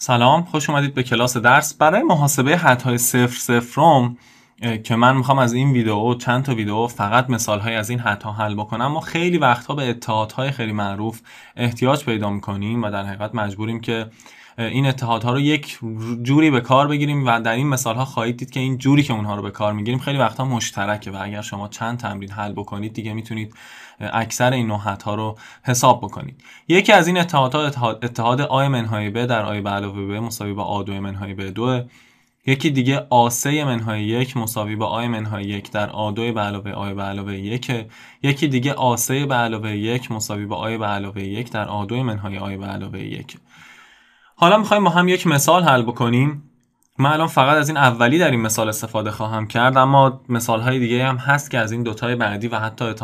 سلام خوش اومدید به کلاس درس برای محاسبه حدهای صفر صفرم که من میخوام از این ویدیو چند تا ویدیو فقط مثال های از این حدها حل بکنم ما خیلی وقتها به اتحادهای خیلی معروف احتیاج پیدا میکنیم و در حقیقت مجبوریم که این اتحادها رو یک جوری به کار بگیریم و در این مثال ها خواهید دید که این جوری که اونها رو به کار میگیریم خیلی وقتا مشترکه و اگر شما چند تمرین حل بکنید دیگه میتونید اکثر این نوحت ها رو حساب بکنید یکی از این اتحادها اتحاد, اتحاد آی منهای در آی به علاوه به مساوی با آدو منهای به دو یکی دیگه آسه منهای یک مساوی با آی منهای یک در آدوی به علاوه آی به علاوه یک یکی دیگه آسه به علاوه یک مساوی با آی به علاوه یک در آدوی منهای آی به علاوه یک حالا میخوایم ما هم یک مثال حل بکنیم من الان فقط از این اولی در این مثال استفاده خواهم کرد اما مثال های دیگه هم هست که از این دوتای بعدی و حتی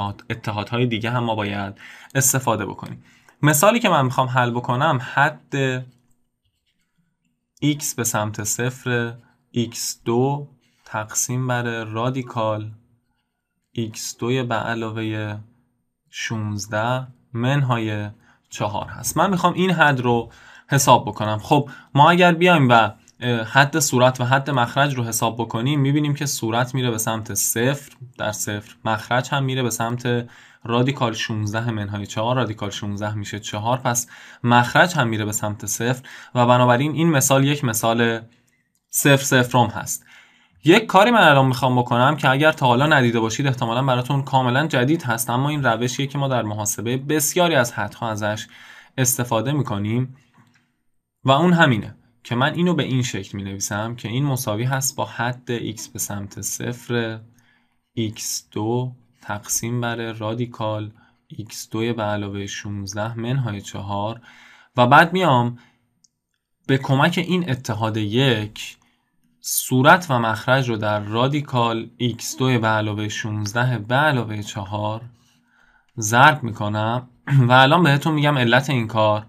های دیگه هم ما باید استفاده بکنیم مثالی که من میخوام حل بکنم حد x به سمت صفر x2 تقسیم بر رادیکال x2 به علاوه 16 منهای 4 هست من میخوام این حد رو حساب بکنم خب ما اگر بیایم و حد صورت و حد مخرج رو حساب بکنیم میبینیم که صورت میره به سمت صفر در صفر مخرج هم میره به سمت رادیکال 16 منهای 4 رادیکال 16 میشه 4 پس مخرج هم میره به سمت صفر و بنابراین این مثال یک مثال صفر صفرم هست یک کاری من الان میخوام بکنم که اگر تا حالا ندیده باشید احتمالا براتون کاملا جدید هست اما این روشیه که ما در محاسبه بسیاری از حدها ازش استفاده میکنیم و اون همینه که من اینو به این شکل می نویسم که این مساوی هست با حد x به سمت صفر x2 تقسیم بر رادیکال x2 به علاوه 16 منهای 4 و بعد میام به کمک این اتحاد یک صورت و مخرج رو در رادیکال x2 به علاوه 16 به علاوه 4 ضرب میکنم و الان بهتون میگم علت این کار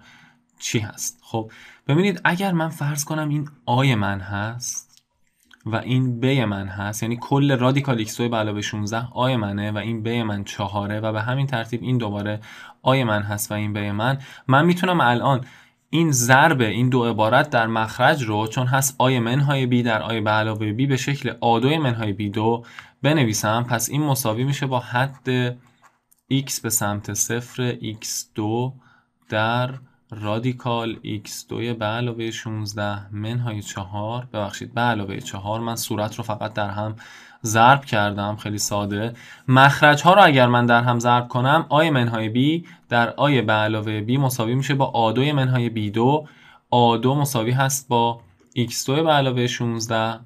چی هست خب ببینید اگر من فرض کنم این آی من هست و این ب من هست یعنی کل رادیکال ایکس به علاوه 16 آی منه و این ب من چهاره و به همین ترتیب این دوباره آی من هست و این ب من من میتونم الان این ضرب این دو عبارت در مخرج رو چون هست آی منهای بی در آی به علاوه بی به شکل آدوی منهای بی دو بنویسم پس این مساوی میشه با حد x به سمت صفر x2 در رادیکال x2 به علاوه 16 منهای 4 ببخشید به علاوه 4 من صورت رو فقط در هم ضرب کردم خیلی ساده مخرج ها رو اگر من در هم ضرب کنم آی منهای b در آی به علاوه b مساوی میشه با آ2 منهای b2 آ2 مساوی هست با x2 به علاوه 16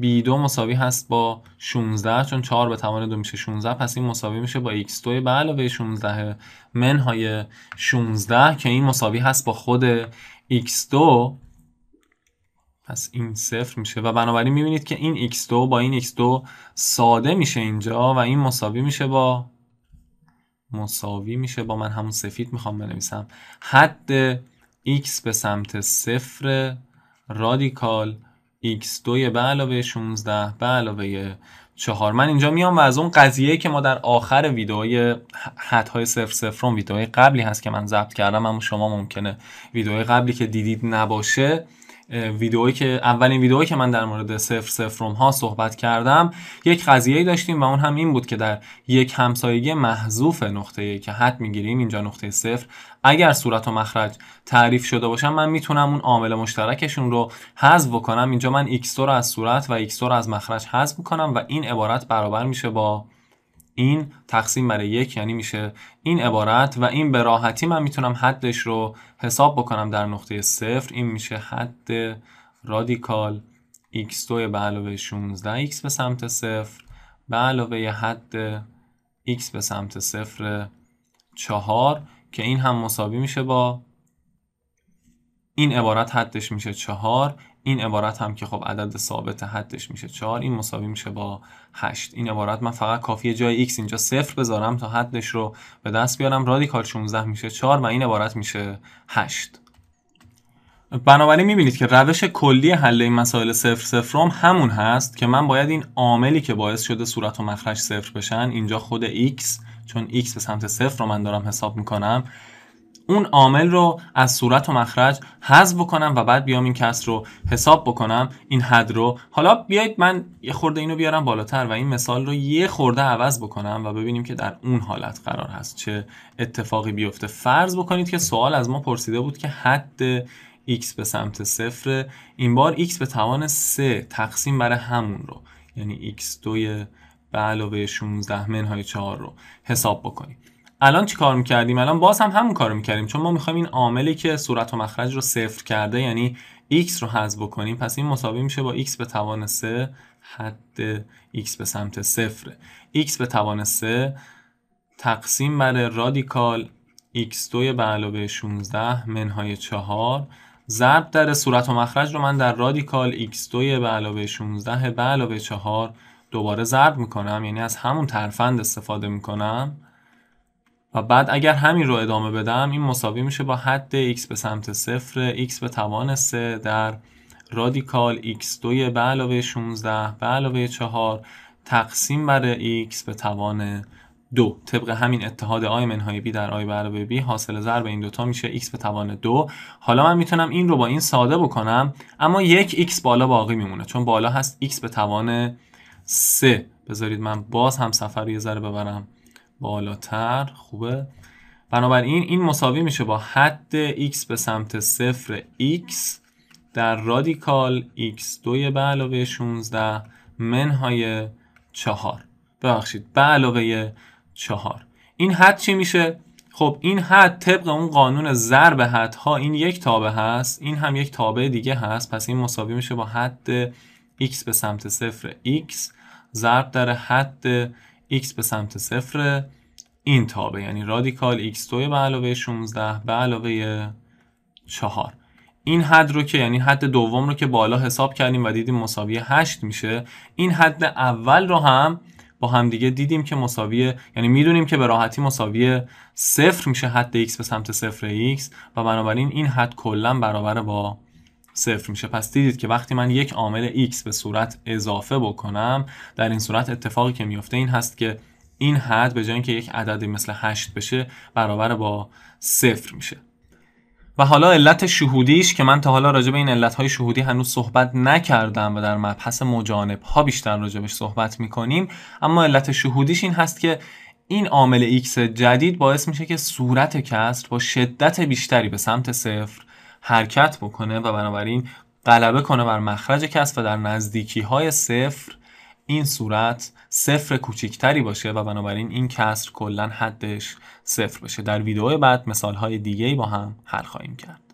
b دو مساوی هست با 16 چون 4 به توان دو میشه 16 پس این مساوی میشه با x2 به علاوه 16 منهای 16 که این مساوی هست با خود x2 پس این صفر میشه و بنابراین میبینید که این x2 با این x2 ساده میشه اینجا و این مساوی میشه با مساوی میشه با من همون سفید میخوام بنویسم حد x به سمت صفر رادیکال x2 به علاوه 16 به علاوه 4 من اینجا میام و از اون قضیه که ما در آخر ویدئوی حدهای 0 اون ویدئوی قبلی هست که من ضبط کردم اما شما ممکنه ویدئوی قبلی که دیدید نباشه ویدئویی که اولین ویدئویی که من در مورد صفر سفرم ها صحبت کردم یک قضیه ای داشتیم و اون هم این بود که در یک همسایگی محذوف نقطه ای که حد میگیریم اینجا نقطه صفر اگر صورت و مخرج تعریف شده باشم من میتونم اون عامل مشترکشون رو حذف بکنم اینجا من x رو از صورت و x رو از مخرج حذف میکنم و این عبارت برابر میشه با این تقسیم بر یک یعنی میشه این عبارت و این به راحتی من میتونم حدش رو حساب بکنم در نقطه صفر این میشه حد رادیکال x2 به علاوه 16x به سمت صفر به علاوه حد x به سمت صفر 4 که این هم مساوی میشه با این عبارت حدش میشه چهار این عبارت هم که خب عدد ثابت حدش میشه چهار این مساوی میشه با هشت این عبارت من فقط کافیه جای x اینجا صفر بذارم تا حدش رو به دست بیارم رادیکال 16 میشه چهار و این عبارت میشه هشت بنابراین میبینید که روش کلی حل این مسائل صفر هم همون هست که من باید این عاملی که باعث شده صورت و مخرج صفر بشن اینجا خود x چون x به سمت صفر رو من دارم حساب میکنم اون عامل رو از صورت و مخرج حذف بکنم و بعد بیام این کسر رو حساب بکنم این حد رو حالا بیایید من یه خورده اینو بیارم بالاتر و این مثال رو یه خورده عوض بکنم و ببینیم که در اون حالت قرار هست چه اتفاقی بیفته فرض بکنید که سوال از ما پرسیده بود که حد x به سمت صفر این بار x به توان 3 تقسیم برای همون رو یعنی x2 به علاوه 16 منهای 4 رو حساب بکنیم الان چی کار میکردیم الان باز هم همون کار میکردیم چون ما میخوایم این عاملی که صورت و مخرج رو صفر کرده یعنی x رو حذف بکنیم پس این مساوی میشه با x به توان 3 حد x به سمت صفره x به توان 3 تقسیم بر رادیکال x2 به علاوه 16 منهای 4 ضرب در صورت و مخرج رو من در رادیکال x2 به علاوه 16 به علاوه 4 دوباره ضرب میکنم یعنی از همون ترفند استفاده میکنم و بعد اگر همین رو ادامه بدم این مساوی میشه با حد x به سمت صفر x به توان 3 در رادیکال x2 به علاوه 16 به علاوه 4 تقسیم بر x به توان 2 طبق همین اتحاد آی منهای بی در آی به علاوه بی حاصل ضرب این دوتا میشه x به توان 2 حالا من میتونم این رو با این ساده بکنم اما یک x بالا باقی میمونه چون بالا هست x به توان 3 بذارید من باز هم سفر یه ذره ببرم بالاتر خوبه بنابراین این مساوی میشه با حد x به سمت صفر x در رادیکال x دوی به علاوه 16 منهای چهار ببخشید به علاوه چهار این حد چی میشه؟ خب این حد طبق اون قانون ضرب ها این یک تابع هست این هم یک تابع دیگه هست پس این مساوی میشه با حد x به سمت صفر x ضرب در حد x به سمت صفر این تابه یعنی رادیکال x2 به علاوه 16 به علاوه 4 این حد رو که یعنی حد دوم رو که بالا حساب کردیم و دیدیم مساوی 8 میشه این حد اول رو هم با همدیگه دیدیم که مساوی یعنی میدونیم که به راحتی مساوی صفر میشه حد x به سمت صفر x و بنابراین این حد کلا برابر با صفر میشه پس دیدید که وقتی من یک عامل x به صورت اضافه بکنم در این صورت اتفاقی که میفته این هست که این حد به جای اینکه یک عددی مثل 8 بشه برابر با صفر میشه و حالا علت شهودیش که من تا حالا راجع به این علتهای شهودی هنوز صحبت نکردم و در مبحث مجانب ها بیشتر بهش صحبت میکنیم اما علت شهودیش این هست که این عامل x جدید باعث میشه که صورت کسر با شدت بیشتری به سمت صفر حرکت بکنه و بنابراین غلبه کنه بر مخرج کسب و در نزدیکی های صفر این صورت صفر کوچکتری باشه و بنابراین این کسر کلا حدش صفر بشه در ویدیو بعد مثال های دیگه با هم حل خواهیم کرد